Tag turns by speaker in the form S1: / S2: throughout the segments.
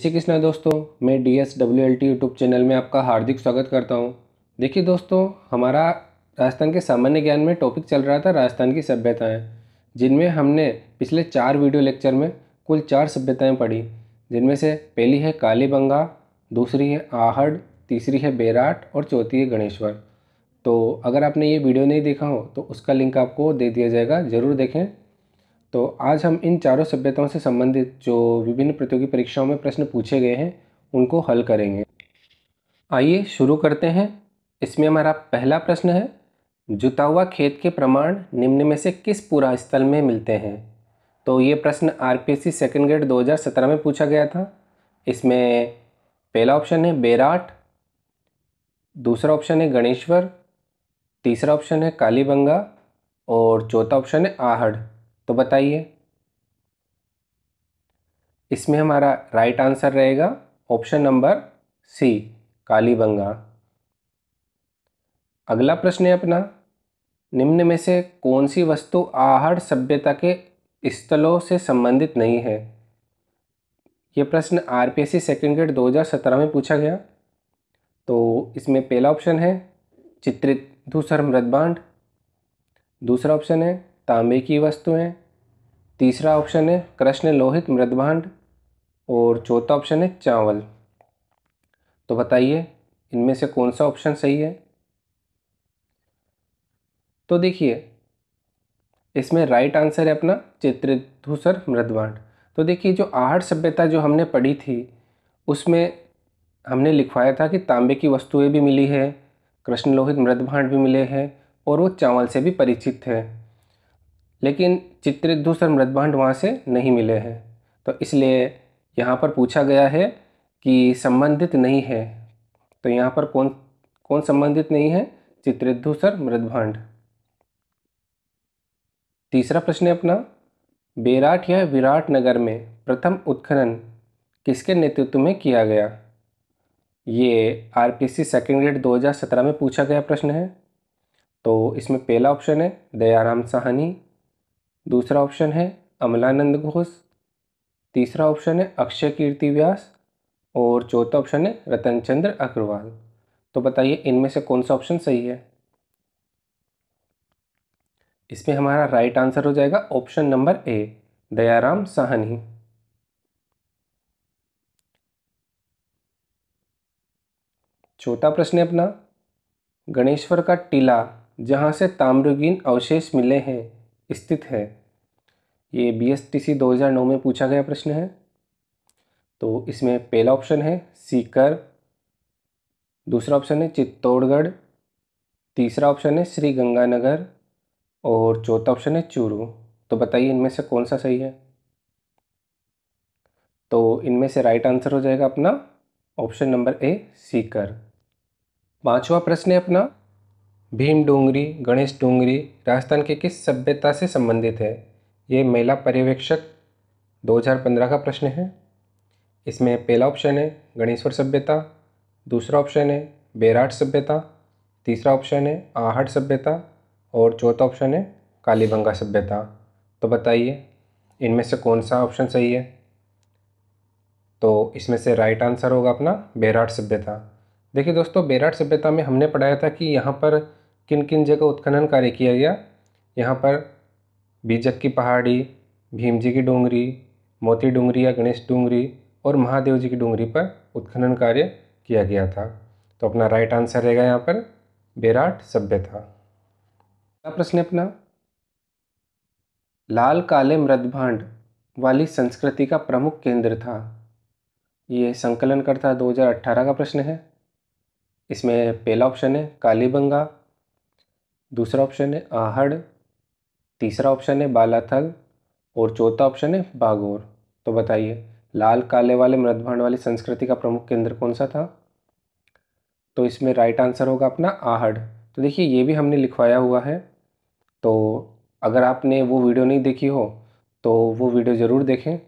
S1: श्री कृष्णा दोस्तों मैं D S W L T YouTube channel में आपका हार्दिक स्वागत करता हूँ देखिए दोस्तों हमारा राजस्थान के सामान्य ज्ञान में टॉपिक चल रहा था राजस्थान की सभ्यताएँ जिनमें हमने पिछले चार वीडियो लेक्चर में कुल चार सभ्यताएँ पढ़ी जिनमें से पहली है कालीबंगा दूसरी है आहड़ तीसरी है बेराट और चौथी है गणेश्वर तो अगर आपने ये वीडियो नहीं देखा हो तो उसका लिंक आपको दे दिया जाएगा ज़रूर देखें तो आज हम इन चारों सभ्यताओं से संबंधित जो विभिन्न प्रतियोगी परीक्षाओं में प्रश्न पूछे गए हैं उनको हल करेंगे आइए शुरू करते हैं इसमें हमारा पहला प्रश्न है जुता हुआ खेत के प्रमाण निम्न में से किस पूरा स्थल में मिलते हैं तो ये प्रश्न आर पी ग्रेड दो में पूछा गया था इसमें पहला ऑप्शन है बेराट दूसरा ऑप्शन है गणेश्वर तीसरा ऑप्शन है कालीबंगा और चौथा ऑप्शन है आहड़ तो बताइए इसमें हमारा राइट आंसर रहेगा ऑप्शन नंबर सी कालीबंगा अगला प्रश्न है अपना निम्न में से कौन सी वस्तु आहड़ सभ्यता के स्थलों से संबंधित नहीं है ये प्रश्न आरपीएससी सेकंड ग्रेड 2017 में पूछा गया तो इसमें पहला ऑप्शन है चित्रित दूसर मृदबांड दूसरा ऑप्शन है तांबे की वस्तुएं तीसरा ऑप्शन है कृष्ण लोहित मृदभांड और चौथा ऑप्शन है चावल तो बताइए इनमें से कौन सा ऑप्शन सही है तो देखिए इसमें राइट आंसर है अपना चित्रधूसर मृदभांड तो देखिए जो आहट सभ्यता जो हमने पढ़ी थी उसमें हमने लिखवाया था कि तांबे की वस्तुएं भी मिली है कृष्ण लोहित मृदभांड भी मिले हैं और वो चावल से भी परिचित थे लेकिन चित्रित दूसर मृदभांड वहाँ से नहीं मिले हैं तो इसलिए यहाँ पर पूछा गया है कि संबंधित नहीं है तो यहाँ पर कौन कौन संबंधित नहीं है चित्रित दूसर मृदभांड तीसरा प्रश्न है अपना बेराट या विराट नगर में प्रथम उत्खनन किसके नेतृत्व में किया गया ये R P C second grade 2017 में पूछा गया प्रश्न है तो इसमें पहला ऑप्शन है दयाराम साहनी दूसरा ऑप्शन है अमलानंद घोष तीसरा ऑप्शन है अक्षय कीर्ति व्यास और चौथा ऑप्शन है रतन चंद्र अग्रवाल तो बताइए इनमें से कौन सा ऑप्शन सही है इसमें हमारा राइट आंसर हो जाएगा option number A Dayaram Sahni चौथा प्रश्न है अपना गणेश्वर का टीला जहाँ से ताम्रगीन अवशेष मिले हैं स्थित है ये बी एस टी सी दो हज़ार नौ में पूछा गया प्रश्न है तो इसमें पहला ऑप्शन है सीकर दूसरा ऑप्शन है चित्तौड़गढ़ तीसरा ऑप्शन है श्री गंगानगर और चौथा ऑप्शन है चूरू तो बताइए इनमें से कौन सा सही है तो इनमें से राइट आंसर हो जाएगा अपना ऑप्शन नंबर ए सीकर पांचवा प्रश्न है अपना भीम डोंगरी गणेश डोंगरी राजस्थान के किस सभ्यता से संबंधित है ये मेला पर्यवेक्षक 2015 का प्रश्न है इसमें पहला ऑप्शन है गणेश्वर सभ्यता दूसरा ऑप्शन है बेराट सभ्यता तीसरा ऑप्शन है आहट सभ्यता और चौथा ऑप्शन है कालीबंगा सभ्यता तो बताइए इनमें से कौन सा ऑप्शन सही है तो इसमें से राइट आंसर होगा अपना बेराट सभ्यता देखिए दोस्तों बेराट सभ्यता में हमने पढ़ाया था कि यहाँ पर किन किन जगह उत्खनन कार्य किया गया यहाँ पर बीजक की पहाड़ी भीम जी की डोंगरी मोती डोंगरी या गणेश डोंगरी और महादेव जी की डोंगरी पर उत्खनन कार्य किया गया था तो अपना राइट आंसर रहेगा यहाँ पर बेराट सभ्यता अगला प्रश्न है अपना लाल काले मृदभांड वाली संस्कृति का प्रमुख केंद्र था ये संकलन करता 2018 का प्रश्न है इसमें पहला ऑप्शन है कालीबंगा दूसरा ऑप्शन है आहड़ तीसरा ऑप्शन है बालाथल और चौथा ऑप्शन है बागोर तो बताइए लाल काले वाले मृदभांड वाली संस्कृति का प्रमुख केंद्र कौन सा था तो इसमें राइट आंसर होगा अपना आहड़ तो देखिए ये भी हमने लिखवाया हुआ है तो अगर आपने वो वीडियो नहीं देखी हो तो वो वीडियो ज़रूर देखें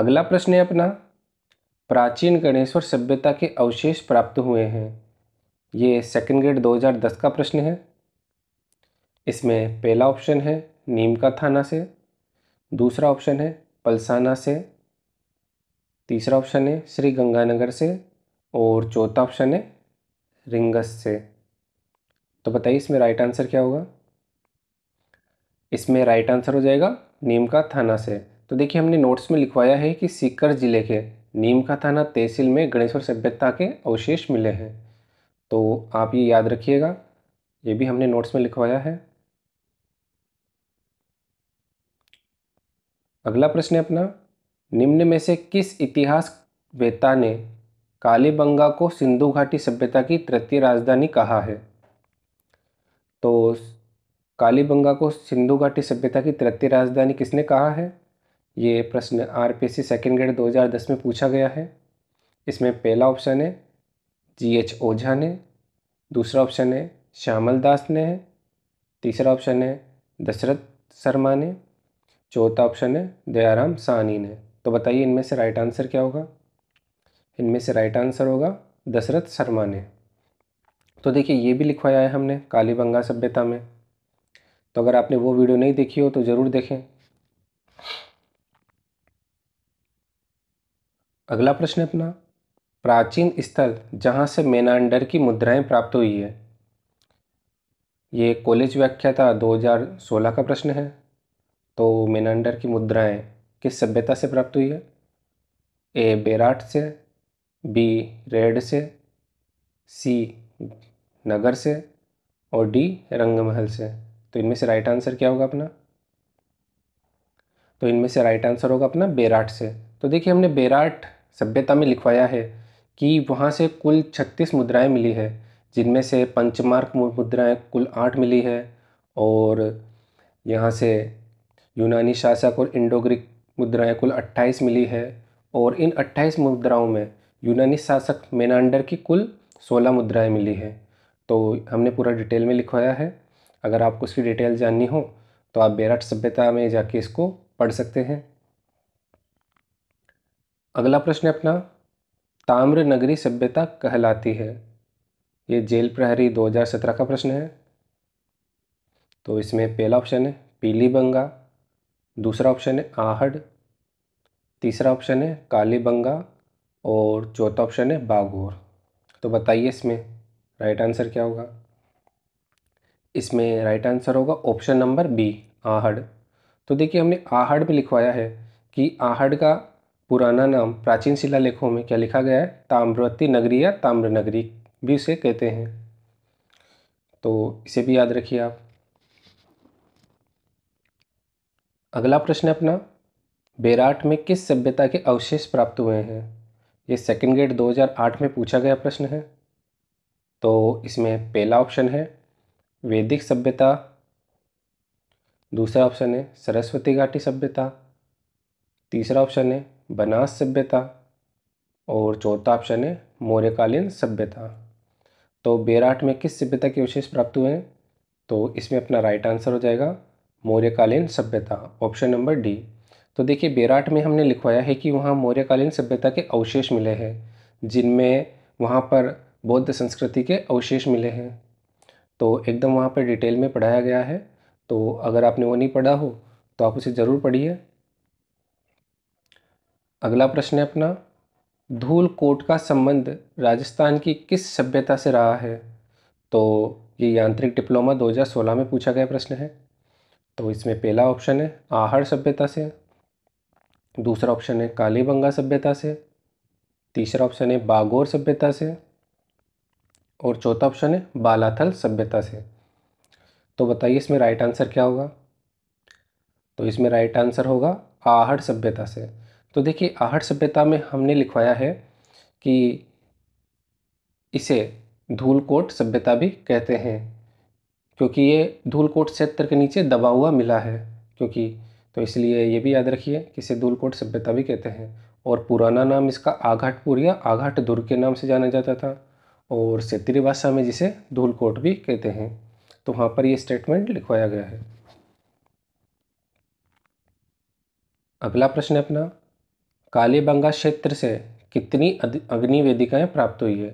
S1: अगला प्रश्न है अपना प्राचीन गणेश्वर सभ्यता के अवशेष प्राप्त हुए हैं ये सेकेंड ग्रेड 2010 का प्रश्न है इसमें पहला ऑप्शन है नीमका थाना से दूसरा ऑप्शन है पलसाना से तीसरा ऑप्शन है श्री गंगानगर से और चौथा ऑप्शन है रिंगस से तो बताइए इसमें राइट आंसर क्या होगा इसमें राइट आंसर हो जाएगा नीम का थाना से तो देखिए हमने नोट्स में लिखवाया है कि सीकर ज़िले के नीमका थाना तहसील में गणेश्वर सभ्यता के अवशेष मिले हैं तो आप ये याद रखिएगा ये भी हमने नोट्स में लिखवाया है अगला प्रश्न है अपना निम्न में से किस इतिहास वेता ने कालीबंगा को सिंधु घाटी सभ्यता की तृतीय राजधानी कहा है तो कालीबंगा को सिंधु घाटी सभ्यता की तृतीय राजधानी किसने कहा है ये प्रश्न R P C second grade 2010 में पूछा गया है इसमें पहला ऑप्शन है जी एच ओझा ने दूसरा ऑप्शन है श्यामल दास ने है तीसरा ऑप्शन है दशरथ शर्मा ने चौथा ऑप्शन है दयाराम सानी ने तो बताइए इनमें से राइट आंसर क्या होगा इनमें से राइट आंसर होगा दशरथ शर्मा ने तो देखिए ये भी लिखवाया है हमने कालीबंगा सभ्यता में तो अगर आपने वो वीडियो नहीं देखी हो तो ज़रूर देखें अगला प्रश्न अपना प्राचीन स्थल जहाँ से मेनांडर की मुद्राएं प्राप्त हुई है ये कॉलेज व्याख्या हजार 2016 का प्रश्न है तो मेनांडर की मुद्राएं किस सभ्यता से प्राप्त हुई है ए बेराट से बी रेड से सी नगर से और डी रंगमहल से तो इनमें से राइट आंसर क्या होगा अपना तो इनमें से राइट आंसर होगा अपना बेराट से तो देखिए हमने बेराट सभ्यता में लिखवाया है कि वहाँ से कुल छत्तीस मुद्राएँ मिली है जिनमें से पंचमार्क मुद्राएँ कुल आठ मिली है और यहाँ से यूनानी शासक और इंडोग्रिक मुद्राएँ कुल अट्ठाईस मिली है और इन अट्ठाईस मुद्राओं में यूनानी शासक मेनांडर की कुल सोलह मुद्राएँ मिली है तो हमने पूरा डिटेल में लिखवाया है अगर आपको इसकी डिटेल जाननी हो तो आप बेराट सभ्यता में जाके इसको पढ़ सकते हैं अगला प्रश्न है अपना ताम्र नगरी सभ्यता कहलाती है ये जेल प्रहरी 2017 का प्रश्न है तो इसमें पहला ऑप्शन है पीली बंगा दूसरा ऑप्शन है आहड़ तीसरा ऑप्शन है काली बंगा और चौथा ऑप्शन है बागोर तो बताइए इसमें राइट आंसर क्या होगा इसमें राइट आंसर होगा ऑप्शन नंबर बी आहड़ तो देखिए हमने आहड़ पे लिखवाया है कि आहड़ का पुराना नाम प्राचीन शिला लेखों में क्या लिखा गया है ताम्रवती नगरी या ताम्र नगरी भी उसे कहते हैं तो इसे भी याद रखिए आप अगला प्रश्न है अपना बेराट में किस सभ्यता के अवशेष प्राप्त हुए हैं ये सेकेंड ग्रेड 2008 में पूछा गया प्रश्न है तो इसमें पहला ऑप्शन है वैदिक सभ्यता दूसरा ऑप्शन है सरस्वती घाटी सभ्यता तीसरा ऑप्शन है बनास सभ्यता और चौथा ऑप्शन है मौर्यकालीन सभ्यता तो बेराट में किस सभ्यता के अवशेष प्राप्त हुए हैं तो इसमें अपना राइट आंसर हो जाएगा मौर्यकालीन सभ्यता ऑप्शन नंबर डी तो देखिए बेराट में हमने लिखवाया है कि वहाँ मौर्यकालीन सभ्यता के अवशेष मिले हैं जिनमें वहाँ पर बौद्ध संस्कृति के अवशेष मिले हैं तो एकदम वहाँ पर डिटेल में पढ़ाया गया है तो अगर आपने वो नहीं पढ़ा हो तो आप उसे ज़रूर पढ़िए अगला प्रश्न है अपना धूल कोट का संबंध राजस्थान की किस सभ्यता से रहा है तो ये यांत्रिक डिप्लोमा 2016 में पूछा गया प्रश्न है तो इसमें पहला ऑप्शन है आहड़ सभ्यता से दूसरा ऑप्शन है कालीबंगा सभ्यता से तीसरा ऑप्शन है बागोर सभ्यता से और चौथा ऑप्शन है बालाथल सभ्यता से तो बताइए इसमें राइट आंसर क्या होगा तो इसमें राइट आंसर होगा आहड़ सभ्यता से तो देखिए आहट सभ्यता में हमने लिखवाया है कि इसे धूलकोट सभ्यता भी कहते हैं क्योंकि ये धूलकोट क्षेत्र के नीचे दबा हुआ मिला है क्योंकि तो इसलिए ये भी याद रखिए कि इसे धूलकोट सभ्यता भी कहते हैं और पुराना नाम इसका आघाटपुर या आघाट दुर्ग के नाम से जाना जाता था और क्षेत्रीय भाषा में जिसे धूलकोट भी कहते हैं तो वहाँ पर ये स्टेटमेंट लिखवाया गया है अगला प्रश्न है अपना कालीबंगा क्षेत्र से कितनी अग्निवेदिकाएँ प्राप्त हुई है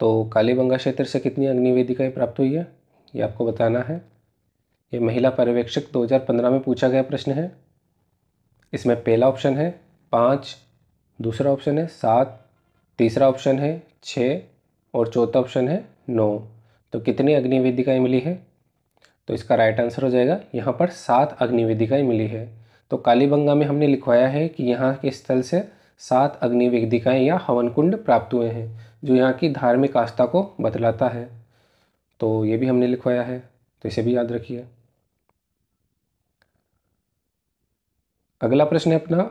S1: तो कालीबंगा क्षेत्र से कितनी अग्निवेदिकाएँ प्राप्त हुई है ये आपको बताना है ये महिला पर्यवेक्षक 2015 में पूछा गया प्रश्न है इसमें पहला ऑप्शन है पाँच दूसरा ऑप्शन है सात तीसरा ऑप्शन है छः और चौथा ऑप्शन है नौ तो कितनी अग्निवेदिकाएँ मिली है तो इसका राइट आंसर हो जाएगा यहाँ पर सात अग्निवेदिकाएँ मिली है तो कालीबंगा में हमने लिखवाया है कि यहाँ के स्थल से सात अग्निवेदिकाएँ या हवन कुंड प्राप्त हुए हैं जो यहाँ की धार्मिक आस्था को बतलाता है तो ये भी हमने लिखवाया है तो इसे भी याद रखिए अगला प्रश्न है अपना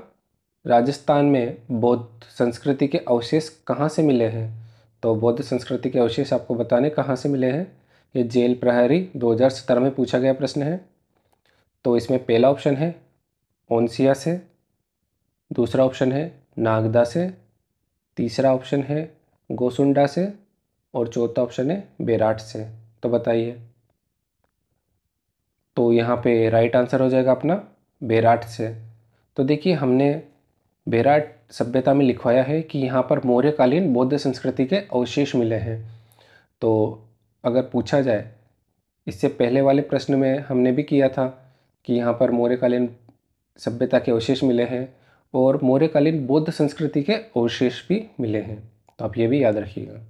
S1: राजस्थान में बौद्ध संस्कृति के अवशेष कहाँ से मिले हैं तो बौद्ध संस्कृति के अवशेष आपको बताने कहाँ से मिले हैं ये जेल प्रहरी 2017 में पूछा गया प्रश्न है तो इसमें पहला ऑप्शन है ओंसिया से दूसरा ऑप्शन है नागदा से तीसरा ऑप्शन है गोसुंडा से और चौथा ऑप्शन है बेराट से तो बताइए तो यहाँ पे राइट आंसर हो जाएगा अपना बेराट से तो देखिए हमने बेराट सभ्यता में लिखवाया है कि यहाँ पर मौर्यकालीन बौद्ध संस्कृति के अवशेष मिले हैं तो अगर पूछा जाए इससे पहले वाले प्रश्न में हमने भी किया था कि यहाँ पर मौर्यकालीन सभ्यता के अवशेष मिले हैं और मौर्यकालीन बौद्ध संस्कृति के अवशेष भी मिले हैं तो आप ये भी याद रखिएगा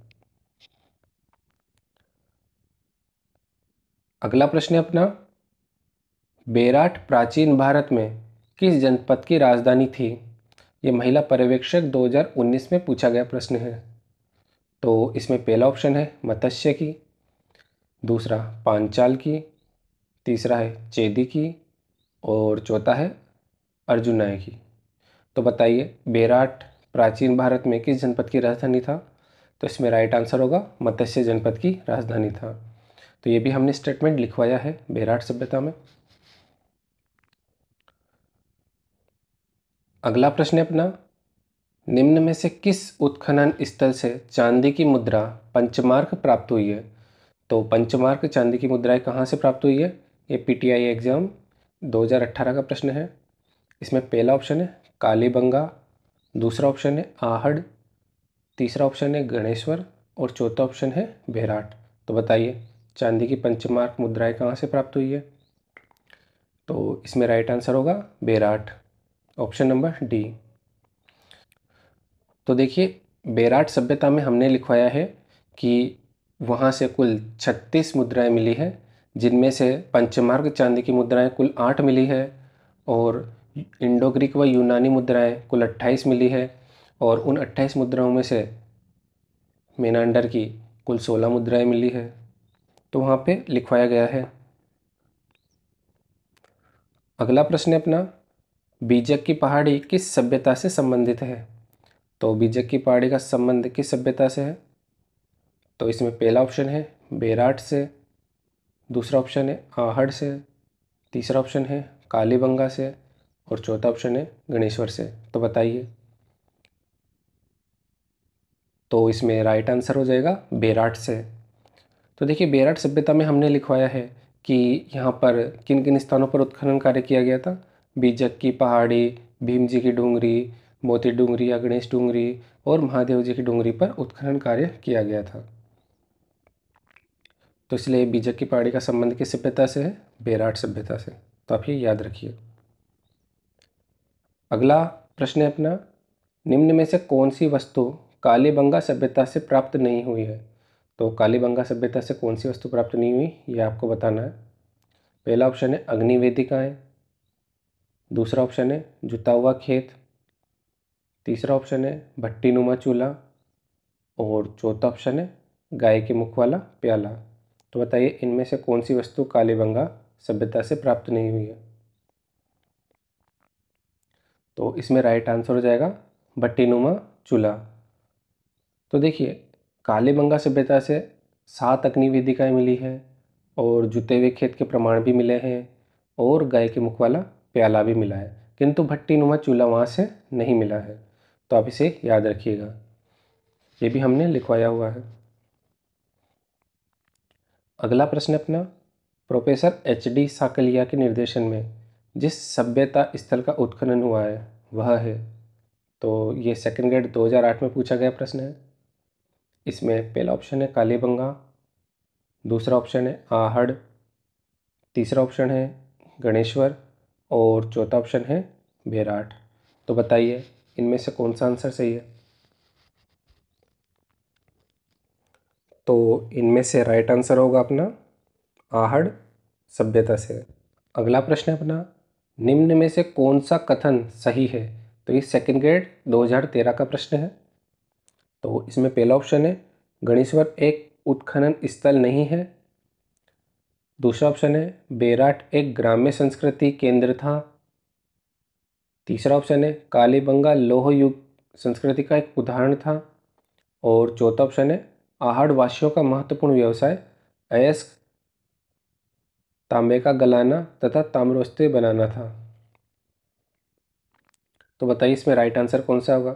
S1: अगला प्रश्न है अपना बेराट प्राचीन भारत में किस जनपद की राजधानी थी ये महिला पर्यवेक्षक 2019 में पूछा गया प्रश्न है तो इसमें पहला ऑप्शन है मत्स्य की दूसरा पांचाल की तीसरा है चेदी की और चौथा है अर्जुन नायकी तो बताइए बेराट प्राचीन भारत में किस जनपद की राजधानी था तो इसमें राइट आंसर होगा मत्स्य जनपद की राजधानी था तो ये भी हमने स्टेटमेंट लिखवाया है बेराट सभ्यता में अगला प्रश्न है अपना निम्न में से किस उत्खनन स्थल से चांदी की मुद्रा पंचमार्क प्राप्त हुई है तो पंचमार्क चांदी की मुद्राएं कहाँ से प्राप्त हुई है ये पीटीआई एग्ज़ाम 2018 का प्रश्न है इसमें पहला ऑप्शन है कालीबंगा दूसरा ऑप्शन है आहड़ तीसरा ऑप्शन है गणेश्वर और चौथा ऑप्शन है भेराट तो बताइए चांदी की पंचमार्क मुद्राएं कहाँ से प्राप्त हुई है तो इसमें राइट आंसर होगा बेराट ऑप्शन नंबर डी तो देखिए बेराट सभ्यता में हमने लिखवाया है कि वहाँ से कुल छत्तीस मुद्राएं मिली है जिनमें से पंचमार्ग चांदी की मुद्राएं कुल आठ मिली है और इंडो ग्रीक व यूनानी मुद्राएं कुल अट्ठाईस मिली है और उन अट्ठाईस मुद्राओं में से मेनांडर की कुल सोलह मुद्राएं मिली है तो वहाँ पे लिखवाया गया है अगला प्रश्न है अपना बीजक की पहाड़ी किस सभ्यता से संबंधित है तो बीजक की पहाड़ी का संबंध किस सभ्यता से है तो इसमें पहला ऑप्शन है बेराट से दूसरा ऑप्शन है आहड़ से तीसरा ऑप्शन है कालीबंगा से और चौथा ऑप्शन है गणेश्वर से तो बताइए तो इसमें राइट आंसर हो जाएगा बेराट से तो देखिए बेराट सभ्यता में हमने लिखवाया है कि यहाँ पर किन किन स्थानों पर उत्खनन कार्य किया गया था बीजक की पहाड़ी भीम जी की डूंगरी मोती डूंगरी या गणेश डूंगरी और महादेव जी की डूंगरी पर उत्खनन कार्य किया गया था तो इसलिए बीजक की पहाड़ी का संबंध किस सभ्यता से है बेराट सभ्यता से तो आप ये याद रखिए अगला प्रश्न है अपना निम्न में से कौन सी वस्तु कालीबंगा सभ्यता से प्राप्त नहीं हुई है तो कालीबंगा सभ्यता से कौन सी वस्तु प्राप्त नहीं हुई ये आपको बताना है पहला ऑप्शन है अग्निवेदिकाएँ दूसरा ऑप्शन है जुता हुआ खेत तीसरा ऑप्शन है भट्टी नुमा चूल्हा और चौथा ऑप्शन है गाय के मुख वाला प्याला तो बताइए इनमें से कौन सी वस्तु कालीबंगा सभ्यता से प्राप्त नहीं हुई है तो इसमें राइट आंसर हो जाएगा बट्टीनुमा चूल्हा तो देखिए काले बंगा सभ्यता से सात अग्निवेदिकाएँ मिली है और जुते हुए खेत के प्रमाण भी मिले हैं और गाय के मुख वाला प्याला भी मिला है किंतु भट्टीनुमा चूल्हा वहाँ से नहीं मिला है तो आप इसे याद रखिएगा ये भी हमने लिखवाया हुआ है अगला प्रश्न अपना प्रोफेसर एच डी साकलिया के निर्देशन में जिस सभ्यता स्थल का उत्खनन हुआ है वह है तो ये सेकेंड ग्रेड 2008 में पूछा गया प्रश्न है इसमें पहला ऑप्शन है कालीबंगा दूसरा ऑप्शन है आहड़ तीसरा ऑप्शन है गणेश्वर और चौथा ऑप्शन है बेराट तो बताइए इनमें से कौन सा आंसर सही है तो इनमें से राइट आंसर होगा अपना आहड़ सभ्यता से अगला प्रश्न है अपना निम्न में से कौन सा कथन सही है तो ये सेकेंड ग्रेड 2013 का प्रश्न है तो इसमें पहला ऑप्शन है गणेश्वर एक उत्खनन स्थल नहीं है दूसरा ऑप्शन है बेराट एक ग्राम्य संस्कृति केंद्र था तीसरा ऑप्शन है कालीबंगा लोह युग संस्कृति का एक उदाहरण था और चौथा ऑप्शन है आहड़वासियों का महत्वपूर्ण व्यवसाय अयस्क तांबे का गलाना तथा ताम्रोस्ते बनाना था तो बताइए इसमें राइट आंसर कौन सा होगा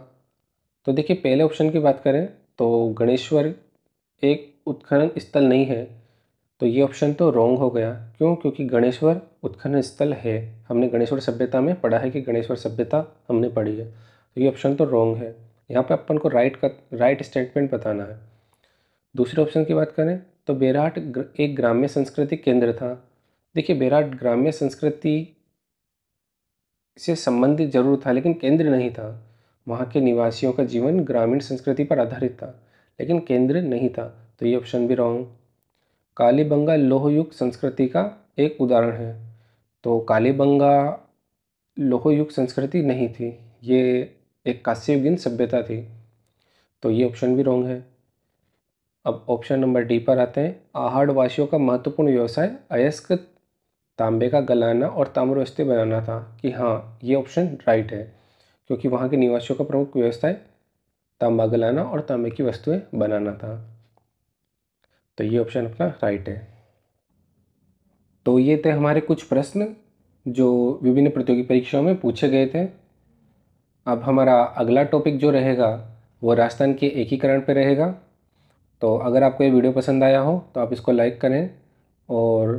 S1: तो देखिए पहले ऑप्शन की बात करें तो गणेश्वर एक उत्खनन स्थल नहीं है तो ये ऑप्शन तो रॉन्ग हो गया क्यों क्योंकि गणेश्वर उत्खनन स्थल है हमने गणेश्वर सभ्यता में पढ़ा है कि गणेश्वर सभ्यता हमने पढ़ी है तो ये ऑप्शन तो रॉन्ग है यहाँ पे अपन को राइट का राइट स्टेटमेंट बताना है दूसरे ऑप्शन की बात करें तो बेराट एक ग्राम्य संस्कृति केंद्र था देखिए बेराट ग्राम्य संस्कृति से संबंधित जरूर था लेकिन केंद्र नहीं था वहाँ के निवासियों का जीवन ग्रामीण संस्कृति पर आधारित था लेकिन केंद्र नहीं था तो ये ऑप्शन भी रॉन्ग कालीबंगा लोहयुग संस्कृति का एक उदाहरण है तो कालीबंगा लोहयुग संस्कृति नहीं थी ये एक काश्यपगिन सभ्यता थी तो ये ऑप्शन भी रॉन्ग है अब ऑप्शन नंबर डी पर आते हैं आहाड़वासियों का महत्वपूर्ण व्यवसाय अयस्कृत तांबे का गलाना और वस्ते बनाना था कि हाँ ये ऑप्शन राइट है क्योंकि वहाँ के निवासियों का प्रमुख व्यवस्था है तांबा गलाना और तांबे की वस्तुएं बनाना था तो ये ऑप्शन अपना राइट है तो ये थे हमारे कुछ प्रश्न जो विभिन्न प्रतियोगी परीक्षाओं में पूछे गए थे अब हमारा अगला टॉपिक जो रहेगा वो राजस्थान के एकीकरण पर रहेगा तो अगर आपको ये वीडियो पसंद आया हो तो आप इसको लाइक करें और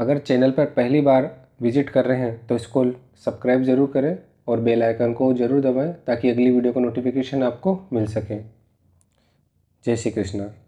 S1: अगर चैनल पर पहली बार विजिट कर रहे हैं तो इसको सब्सक्राइब ज़रूर करें और बेल आइकन को ज़रूर दबाएं ताकि अगली वीडियो का नोटिफिकेशन आपको मिल सके जय श्री कृष्णा